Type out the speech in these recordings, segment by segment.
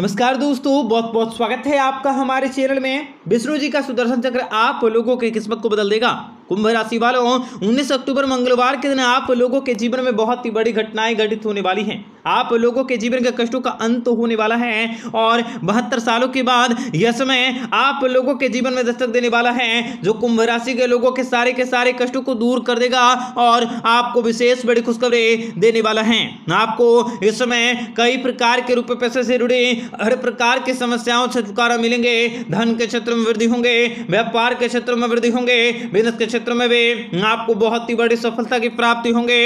नमस्कार दोस्तों बहुत बहुत स्वागत है आपका हमारे चैनल में विष्णु जी का सुदर्शन चक्र आप लोगों की किस्मत को बदल देगा कुंभ राशि वालों 19 अक्टूबर मंगलवार के दिन आप लोगों के जीवन में बहुत ही बड़ी घटनाएं घटित होने वाली हैं आप लोगों के जीवन के कष्टों का अंत होने वाला है और बहत्तर सालों के बाद यह समय आप लोगों के जीवन में दस्तक देने वाला है जो कुंभ राशि के लोगों के सारे के सारे कष्टों को दूर कर देगा और आपको विशेष बड़ी खुशखबरी देने वाला है आपको इस समय कई प्रकार के रुपये पैसे से जुड़े हर प्रकार की समस्याओं से छुटकारा मिलेंगे धन के क्षेत्र में वृद्धि होंगे व्यापार के क्षेत्र में वृद्धि होंगे बिजनेस के क्षेत्र में भी आपको बहुत ही बड़ी सफलता की प्राप्ति होंगे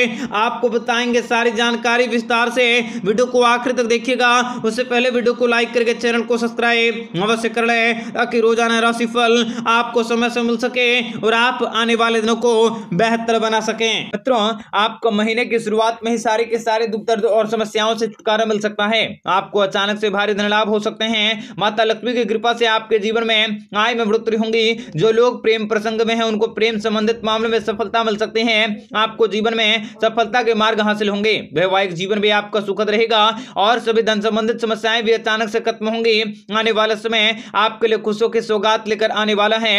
आपको बताएंगे सारी जानकारी विस्तार से करते हैं वीडियो को आखिर तक देखिएगा उससे पहले वीडियो को लाइक करके चैनल को सब्सक्राइब अवश्य कर ले ताकि रोजाना राशिफल आपको समय से मिल सके और आप आने वाले दिनों को बेहतर बना सके मित्रों आपको महीने की शुरुआत में ही सारी के सारे दुख दर्द और समस्याओं से छुटकारा मिल सकता है आपको अचानक से भारी धन लाभ हो सकते हैं माता लक्ष्मी की कृपा से आपके जीवन में आय में बढ़ोतरी होंगी जो लोग प्रेम प्रसंग में हैं उनको प्रेम संबंधित मामले में सफलता मिल सकती है आपको जीवन में सफलता के मार्ग हासिल होंगे वैवाहिक जीवन भी आपका आपका सुखद रहेगा और सभी धन संबंधित समस्याएं भी अचानक से खत्म होंगी आने वाला समय आपके लिए खुशों की सौगात लेकर आने वाला है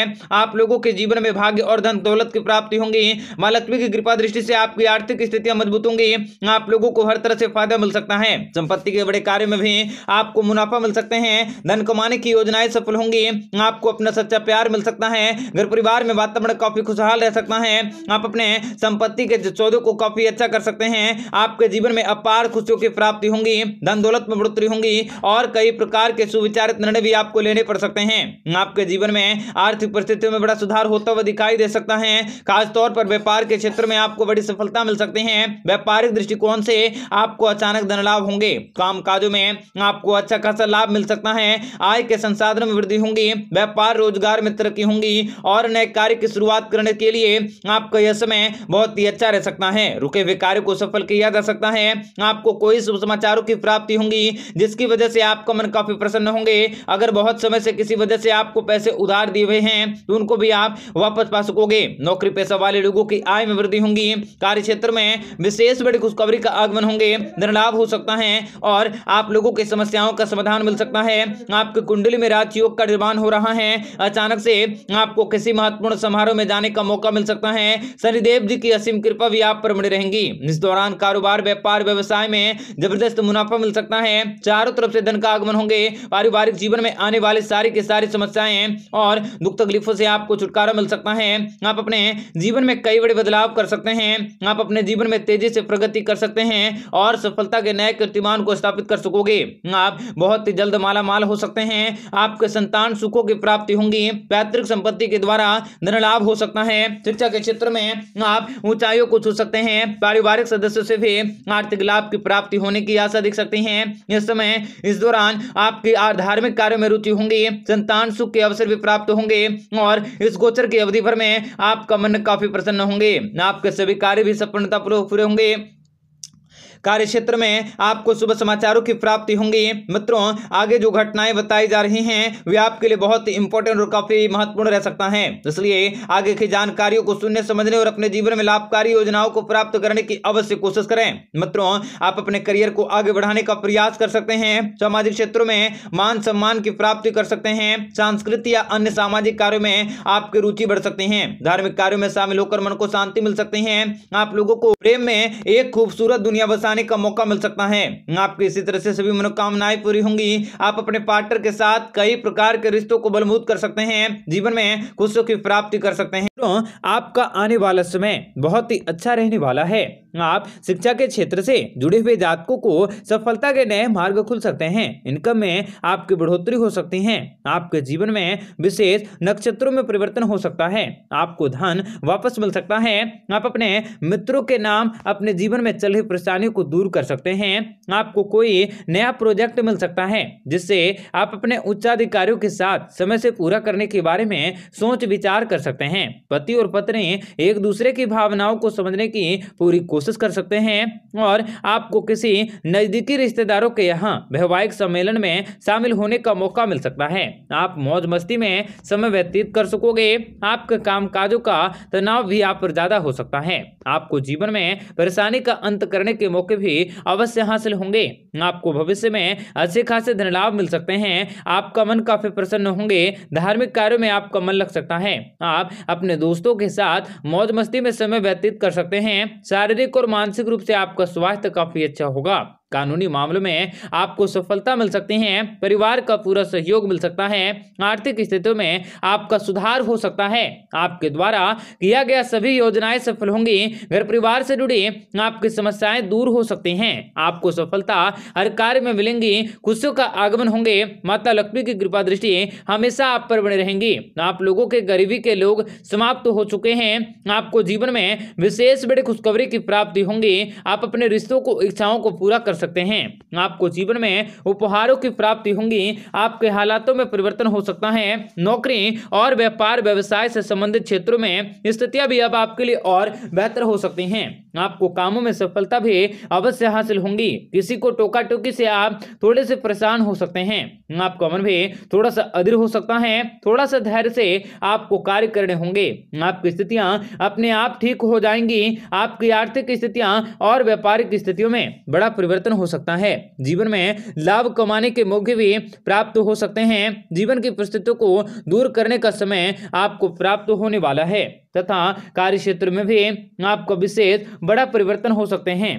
आप लोगों के जीवन में भाग्य और धन दौलत की प्राप्ति होंगी माँ लक्ष्मी की कृपा दृष्टि से आपकी आर्थिक स्थितियां मजबूत होंगी आप लोगों को हर तरह से फायदा मिल सकता है संपत्ति के बड़े कार्य में भी आपको मुनाफा मिल सकते हैं धन कमाने की योजनाएं सफल होंगी आपको अपना सच्चा प्यार मिल सकता है घर परिवार में वातावरण काफी खुशहाल रह सकता है आप अपने संपत्ति के सौदों को काफी अच्छा कर सकते हैं आपके जीवन में अपार खुश खुशियों की प्राप्ति होंगी धन दौलत में बढ़ोतरी होंगी और कई प्रकार के सुविचारित निर्णय भी आपको लेने पड़ सकते हैं आपके जीवन में आर्थिक परिस्थितियों में बड़ा सुधार होता हुआ दिखाई दे सकता है खासतौर पर व्यापार के क्षेत्र में आपको बड़ी सफलता मिल सकती है व्यापारिक दृष्टिकोण से आपको अचानक धन लाभ होंगे काम काजों में आपको अच्छा खासा लाभ मिल सकता है आय के संसाधन में वृद्धि होंगी व्यापार रोजगार में तरक्की होंगी और नए कार्य की शुरुआत करने के लिए आपका यह समय बहुत ही अच्छा रह सकता है रुके हुए कार्य को सफल किया जा सकता है आपको कोई शुभ समाचारों की प्राप्ति होंगी जिसकी वजह से आपका मन काफी प्रसन्न होंगे अगर बहुत समय से किसी वजह से आपको पैसे उधार दिए हुए हैं तो उनको भी आप वापस पा सकोगे नौकरी पैसा वाले लोगों की आय में वृद्धि होंगी कार्य क्षेत्र में विशेष बड़ी खुशखबरी का आगमन होंगे धनलाभ हो सकता है और आप लोगों की समस्याओं का समाधान मिल सकता है आपकी कुंडली में राजयोग का निर्माण हो रहा है अचानक से आपको किसी महत्वपूर्ण समारोह में जाने का मौका मिल सकता है शनिदेव जी की असीम कृपा भी आप पर बनी रहेंगी इस दौरान कारोबार व्यापार व्यवसाय में हैं जबरदस्त मुनाफा मिल सकता है चारों तरफ से धन का आगमन होंगे पारिवारिक जीवन में आने वाले सारी के सारी समस्याएं और दुख तकलीफों से आपको छुटकारा मिल सकता है आप अपने जीवन में कई बड़े बदलाव कर सकते हैं आप अपने जीवन में तेजी से प्रगति कर सकते हैं और सफलता के नए कीर्तिमान को स्थापित कर सकोगे आप बहुत ही जल्द माला माल हो सकते हैं आपके संतान सुखों की प्राप्ति होंगी पैतृक संपत्ति के द्वारा धन लाभ हो सकता है शिक्षा के क्षेत्र में आप ऊंचाइयों को छू सकते हैं पारिवारिक सदस्यों से भी आर्थिक लाभ की प्राप्ति प्राप्ति होने की आशा देख सकते हैं इस समय इस दौरान आपके धार्मिक कार्यों में रुचि होंगी संतान सुख के अवसर भी प्राप्त होंगे और इस गोचर की अवधि भर में आपका मन काफी प्रसन्न होंगे आपके सभी कार्य भी पूर्वक पूरे होंगे कार्य क्षेत्र में आपको शुभ समाचारों की प्राप्ति होंगी मित्रों आगे जो घटनाएं बताई जा रही हैं वे आपके लिए बहुत इंपॉर्टेंट और काफी महत्वपूर्ण रह सकता है इसलिए आगे की जानकारियों को सुनने समझने और अपने जीवन में लाभकारी योजनाओं को प्राप्त करने की अवश्य कोशिश करें मित्रों आप अपने करियर को आगे बढ़ाने का प्रयास कर सकते हैं सामाजिक क्षेत्रों में मान सम्मान की प्राप्ति कर सकते हैं सांस्कृतिक या अन्य सामाजिक कार्यों में आपकी रुचि बढ़ सकती है धार्मिक कार्यों में शामिल होकर मन को शांति मिल सकती है आप लोगों को प्रेम में एक खूबसूरत दुनिया बसाने लगाने का मौका मिल सकता है आपकी इसी तरह से सभी मनोकामनाएं पूरी होंगी आप अपने पार्टनर के साथ कई प्रकार के रिश्तों को बलबूत कर सकते हैं जीवन में खुशियों की प्राप्ति कर सकते हैं तो आपका आने वाला समय बहुत ही अच्छा रहने वाला है आप शिक्षा के क्षेत्र से जुड़े हुए जातकों को सफलता के नए मार्ग खुल सकते हैं इनकम में आपकी बढ़ोतरी हो सकती है आपके जीवन में विशेष नक्षत्रों में परिवर्तन हो सकता है आपको धन वापस मिल सकता है आप अपने मित्रों के नाम अपने जीवन में चल रही परेशानियों को दूर कर सकते हैं आपको कोई नया प्रोजेक्ट मिल सकता है जिससे आप अपने उच्चाधिकारियों के साथ समय से पूरा करने के बारे में सोच विचार कर सकते हैं पति और पत्नी एक दूसरे की भावनाओं को समझने की पूरी कोशिश कर सकते हैं और आपको किसी नज़दीकी रिश्तेदारों के यहाँ वैवाहिक सम्मेलन में शामिल होने का मौका मिल सकता है आप मौज मस्ती में समय व्यतीत कर सकोगे आपके काम काजों का तनाव भी आप पर ज़्यादा हो सकता है आपको जीवन में परेशानी का अंत करने के मौके मौके भी अवश्य हासिल होंगे आपको भविष्य में अच्छे खासे धन लाभ मिल सकते हैं आपका मन काफी प्रसन्न होंगे धार्मिक कार्यों में आपका मन लग सकता है आप अपने दोस्तों के साथ मौज मस्ती में समय व्यतीत कर सकते हैं शारीरिक और मानसिक रूप से आपका स्वास्थ्य काफी अच्छा होगा कानूनी मामलों में आपको सफलता मिल सकती है परिवार का पूरा सहयोग मिल सकता है आर्थिक स्थितियों में आपका सुधार हो सकता है आपके द्वारा किया गया सभी योजनाएं सफल होंगी घर परिवार से जुड़ी आपकी समस्याएं दूर हो सकती हैं आपको सफलता हर कार्य में मिलेंगी खुशियों का आगमन होंगे माता लक्ष्मी की कृपा दृष्टि हमेशा आप पर बने रहेंगी आप लोगों के गरीबी के लोग समाप्त तो हो चुके हैं आपको जीवन में विशेष बड़ी खुशखबरी की प्राप्ति होंगी आप अपने रिश्तों को इच्छाओं को पूरा कर सकते सकते हैं आपको जीवन में उपहारों की प्राप्ति होंगी आपके हालातों में परिवर्तन हो सकता है नौकरी और व्यापार व्यवसाय से संबंधित क्षेत्रों में स्थितियां भी अब आपके लिए और बेहतर हो सकती हैं आपको कामों में सफलता भी अवश्य हासिल होंगी किसी को टोका टोकी से आप थोड़े से परेशान हो सकते हैं आपका मन भी थोड़ा सा अधीर हो सकता है थोड़ा सा धैर्य से आपको कार्य करने होंगे आपकी स्थितियां अपने आप ठीक हो जाएंगी आपकी आर्थिक स्थितियां और व्यापारिक स्थितियों में बड़ा परिवर्तन परिवर्तन हो सकता है जीवन में लाभ कमाने के मौके भी प्राप्त हो सकते हैं जीवन की परिस्थितियों को दूर करने का समय आपको प्राप्त होने वाला है तथा कार्य क्षेत्र में भी आपका विशेष बड़ा परिवर्तन हो सकते हैं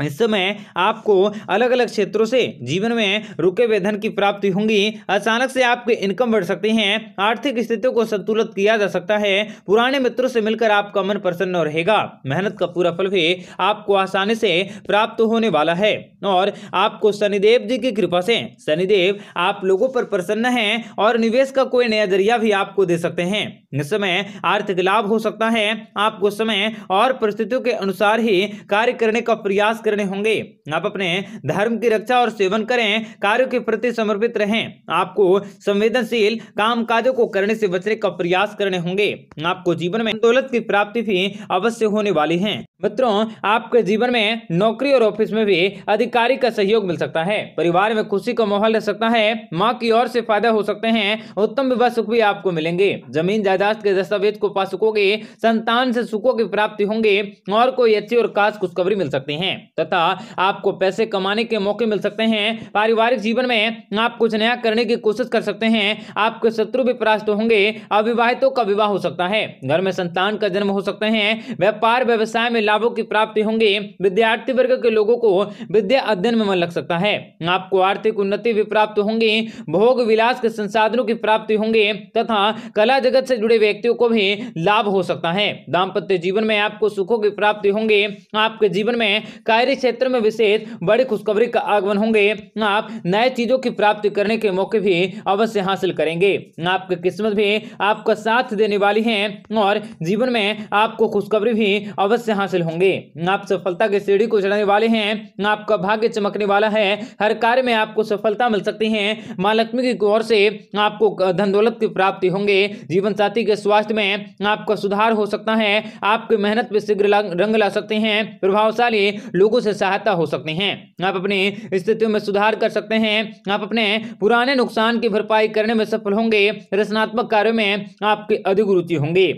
इस समय आपको अलग अलग क्षेत्रों से जीवन में रुके हुए धन की प्राप्ति होंगी अचानक से आपके इनकम बढ़ सकती हैं आर्थिक स्थितियों को संतुलित किया जा सकता है पुराने मित्रों से मिलकर आपका मन प्रसन्न रहेगा मेहनत का पूरा फल भी आपको आसानी से प्राप्त होने वाला है और आपको शनिदेव जी की कृपा से शनिदेव आप लोगों पर प्रसन्न है और निवेश का कोई नया जरिया भी आपको दे सकते हैं इस समय आर्थिक लाभ हो सकता है आपको समय और परिस्थितियों के अनुसार ही कार्य करने का प्रयास करने होंगे आप अपने धर्म की रक्षा और सेवन करें कार्यों के प्रति समर्पित रहें आपको संवेदनशील काम काजों को करने से बचने का प्रयास करने होंगे आपको जीवन में दौलत की प्राप्ति भी अवश्य होने वाली है मित्रों आपके जीवन में नौकरी और ऑफिस में भी अधिकारी का सहयोग मिल सकता है परिवार में खुशी का माहौल रह सकता है माँ की ओर से फायदा हो सकते हैं उत्तम विवाह सुख भी आपको मिलेंगे जमीन जायदाद के दस्तावेज को पा सकोगे संतान से सुखों की प्राप्ति होंगे और कोई अच्छी और खास खुशखबरी मिल सकती है तथा आपको पैसे कमाने के मौके मिल सकते हैं पारिवारिक जीवन में आप कुछ नया करने की कोशिश कर सकते हैं आपके शत्रु भी परास्त होंगे अविवाहितों का विवाह हो सकता है घर में संतान का जन्म हो सकते हैं व्यापार व्यवसाय में लाभों की प्राप्ति होंगे विद्यार्थी वर्ग के लोगों को विद्या अध्ययन में मन लग सकता है आपको आर्थिक उन्नति भी प्राप्त होंगी भोग विलास के संसाधनों की प्राप्ति होंगे तथा कला जगत से जुड़े व्यक्तियों को भी लाभ हो सकता है दाम्पत्य जीवन में आपको सुखों की प्राप्ति होंगे आपके जीवन में कार्य शहरी क्षेत्र में विशेष बड़ी खुशखबरी का आगमन होंगे आप नए चीजों की प्राप्ति करने के मौके भी अवश्य हासिल करेंगे आपकी किस्मत भी आपका साथ देने वाली है और जीवन में आपको खुशखबरी भी अवश्य हासिल होंगे आप सफलता की सीढ़ी को चढ़ाने वाले हैं आपका भाग्य चमकने वाला है हर कार्य में आपको सफलता मिल सकती है माँ लक्ष्मी की ओर से आपको धन दौलत की प्राप्ति होंगे जीवन साथी के स्वास्थ्य में आपका सुधार हो सकता है आपकी मेहनत पर शीघ्र रंग ला सकते हैं प्रभावशाली लोग लोगों से सहायता हो सकते हैं आप अपनी स्थितियों में सुधार कर सकते हैं आप अपने पुराने नुकसान की भरपाई करने में सफल होंगे रचनात्मक कार्यों में आपकी अधिक रुचि होंगी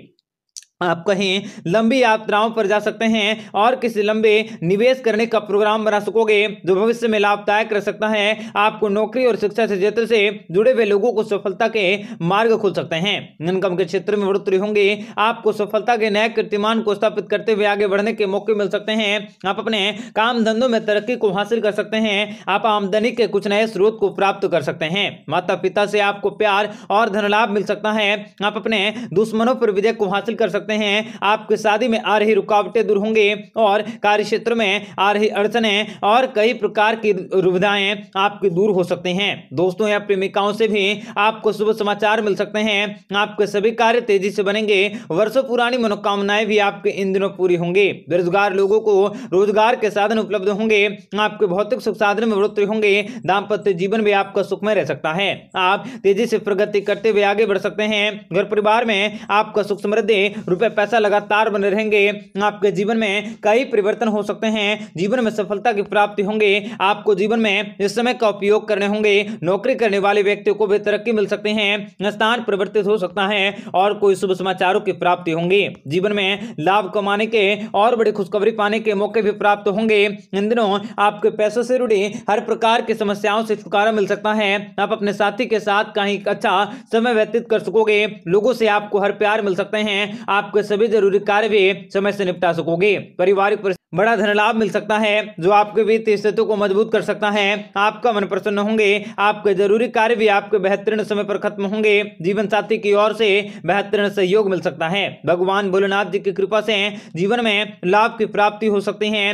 आप कहीं लंबी यात्राओं पर जा सकते हैं और किसी लंबे निवेश करने का प्रोग्राम बना सकोगे जो भविष्य में लाभदायक रह सकता है आपको नौकरी और शिक्षा से क्षेत्र से जुड़े हुए लोगों को सफलता के मार्ग खुल सकते हैं इनकम के क्षेत्र में बढ़ोतरी होंगी आपको सफलता के नए कीर्तिमान को स्थापित करते हुए आगे बढ़ने के मौके मिल सकते हैं आप अपने काम धंधों में तरक्की को हासिल कर सकते हैं आप आमदनी के कुछ नए स्रोत को प्राप्त कर सकते हैं माता पिता से आपको प्यार और धन लाभ मिल सकता है आप अपने दुश्मनों पर विजय को हासिल कर सकते हैं सकते हैं आपके शादी में आ रही रुकावटें दूर होंगे और कार्य क्षेत्र में आ रही अड़चने और कई प्रकार की रुविधाएं आपकी दूर हो सकते हैं दोस्तों या प्रेमिकाओं से भी आपको शुभ समाचार मिल सकते हैं आपके सभी कार्य तेजी से बनेंगे वर्षों पुरानी मनोकामनाएं भी आपके इन दिनों पूरी होंगी बेरोजगार लोगों को रोजगार के साधन उपलब्ध होंगे आपके भौतिक सुख साधन में बढ़ोतरी होंगे दाम्पत्य जीवन भी आपका सुखमय रह सकता है आप तेजी से प्रगति करते हुए आगे बढ़ सकते हैं घर परिवार में आपका सुख समृद्धि रुपए पैसा लगातार बने रहेंगे आपके जीवन में कई परिवर्तन हो सकते हैं जीवन में सफलता की प्राप्ति होंगे आपको जीवन में इस समय का उपयोग करने होंगे नौकरी करने वाले व्यक्तियों को भी तरक्की मिल सकती है स्थान परिवर्तित हो सकता है और कोई शुभ समाचारों की प्राप्ति होंगी जीवन में लाभ कमाने के और बड़ी खुशखबरी पाने के मौके भी प्राप्त होंगे इन दिनों आपके पैसों से जुड़ी हर प्रकार की समस्याओं से छुटकारा मिल सकता है आप अपने साथी के साथ कहीं अच्छा समय व्यतीत कर सकोगे लोगों से आपको हर प्यार मिल सकते हैं आप आपके सभी जरूरी कार्य भी समय से निपटा सकोगे पारिवारिक बड़ा धन लाभ मिल सकता है जो आपके वित्तीय स्थिति को मजबूत कर सकता है आपका मन प्रसन्न होंगे आपके जरूरी कार्य भी आपके बेहतरीन समय पर खत्म होंगे जीवन साथी की ओर से बेहतरीन सहयोग मिल सकता है भगवान भोलेनाथ जी की कृपा से जीवन में लाभ की प्राप्ति हो सकती है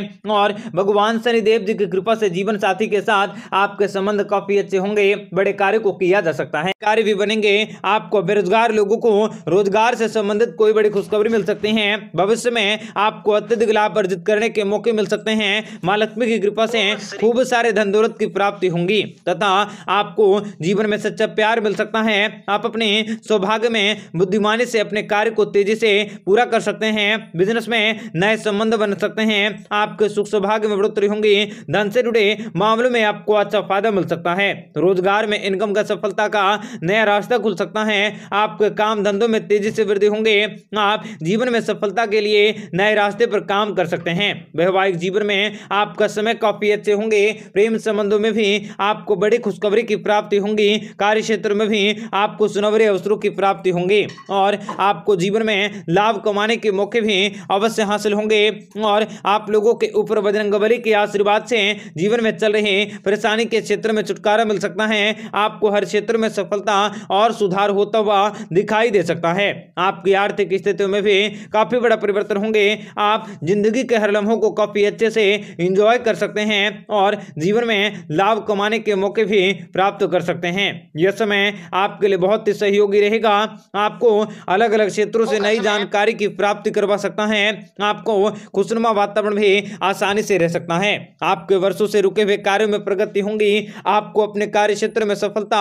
और भगवान शनिदेव जी की कृपा से जीवन साथी के साथ आपके संबंध काफी अच्छे होंगे बड़े कार्य को किया जा सकता है कार्य भी बनेंगे आपको बेरोजगार लोगों को रोजगार से संबंधित कोई बड़ी खुशखबरी मिल सकते हैं भविष्य में आपको अत्यधिक लाभ अर्जित करने के मौके मिल सकते हैं माँ लक्ष्मी की कृपा से खूब सारे धन दौलत की प्राप्ति होंगी तथा आपको जीवन में सच्चा प्यार मिल सकता है आप अपने सौभाग्य में बुद्धिमानी से अपने कार्य को तेजी से पूरा कर सकते हैं बिजनेस में नए संबंध बन सकते हैं आपके सुख सौभाग्य में बढ़ोतरी होंगी धन से जुड़े मामलों में आपको अच्छा फायदा मिल सकता है रोजगार में इनकम का सफलता का नया रास्ता खुल सकता है आपके काम धंधों में तेजी से वृद्धि होंगे आप आप जीवन में सफलता के लिए नए रास्ते पर काम कर सकते हैं वैवाहिक जीवन में आपका समय काफी अच्छे होंगे प्रेम संबंधों में भी आपको बड़ी खुशखबरी की प्राप्ति होंगी कार्य क्षेत्र में भी आपको सुनवरे अवसरों की प्राप्ति होंगी और आपको जीवन में लाभ कमाने के मौके भी अवश्य हासिल होंगे और आप लोगों के ऊपर बजरंगबली के आशीर्वाद से जीवन में चल रहे परेशानी के क्षेत्र में छुटकारा मिल सकता है आपको हर क्षेत्र में सफलता और सुधार होता हुआ दिखाई दे सकता है आपकी आर्थिक स्थिति व्यक्तित्व में भी काफ़ी बड़ा परिवर्तन होंगे आप जिंदगी के हर लम्हों को काफ़ी अच्छे से इंजॉय कर सकते हैं और जीवन में लाभ कमाने के मौके भी प्राप्त कर सकते हैं यह समय आपके लिए बहुत ही सहयोगी रहेगा आपको अलग अलग क्षेत्रों से नई अच्छा, जानकारी की प्राप्ति करवा सकता है आपको खुशनुमा वातावरण भी आसानी से रह सकता है आपके वर्षों से रुके हुए कार्यों में प्रगति होंगी आपको अपने कार्य क्षेत्र में सफलता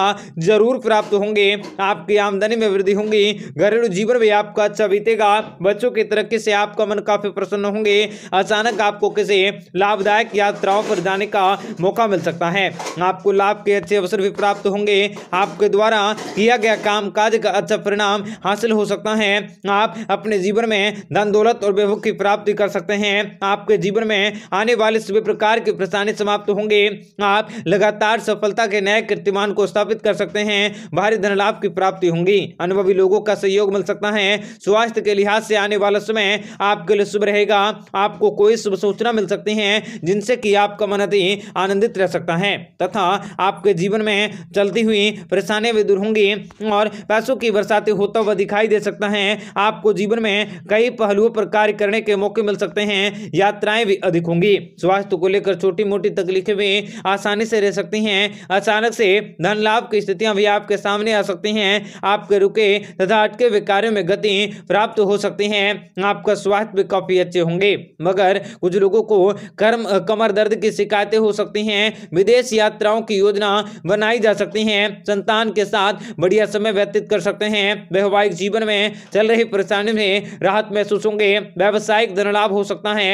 जरूर प्राप्त होंगे आपकी आमदनी में वृद्धि होंगी घरेलू जीवन भी आपका अच्छा बीते बीतेगा बच्चों की तरक्की से आपका मन काफी प्रसन्न होंगे अचानक आपको किसी लाभदायक यात्राओं पर जाने का मौका मिल सकता है आपको लाभ के अच्छे अवसर भी प्राप्त होंगे आपके द्वारा किया गया काम काज का अच्छा परिणाम हासिल हो सकता है आप अपने जीवन में धन दौलत और वैभव की प्राप्ति कर सकते हैं आपके जीवन में आने वाले सभी प्रकार की परेशानी समाप्त होंगे आप लगातार सफलता के नए कीर्तिमान को स्थापित कर सकते हैं भारी धन लाभ की प्राप्ति होंगी अनुभवी लोगों का सहयोग मिल सकता है स्वास्थ्य के लिहाज से आने वाला समय आपके लिए शुभ रहेगा आपको कोई शुभ सूचना मिल सकती है जिनसे कि आपका मन अति आनंदित रह सकता है तथा आपके जीवन में चलती हुई परेशानियां भी दूर होंगी और पैसों की बरसाती होता हुआ दिखाई दे सकता है आपको जीवन में कई पहलुओं पर कार्य करने के मौके मिल सकते हैं यात्राएं भी अधिक होंगी स्वास्थ्य को लेकर छोटी मोटी तकलीफें भी आसानी से रह सकती हैं अचानक से धन लाभ की स्थितियां भी आपके सामने आ सकती हैं आपके रुके तथा अटके हुए कार्यों में गति प्राप्त प्राप्त हो सकते हैं आपका स्वास्थ्य भी काफ़ी अच्छे होंगे मगर कुछ लोगों को कर्म कमर दर्द की शिकायतें हो सकती हैं विदेश यात्राओं की योजना बनाई जा सकती है संतान के साथ बढ़िया समय व्यतीत कर सकते हैं वैवाहिक जीवन में चल रही परेशानी में राहत महसूस होंगे व्यावसायिक लाभ हो सकता है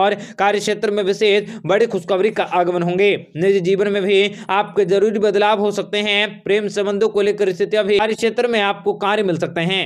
और कार्य क्षेत्र में विशेष बड़ी खुशखबरी का आगमन होंगे निजी जीवन में भी आपके जरूरी बदलाव हो सकते हैं प्रेम संबंधों को लेकर स्थितियां भी कार्य क्षेत्र में आपको कार्य मिल सकते हैं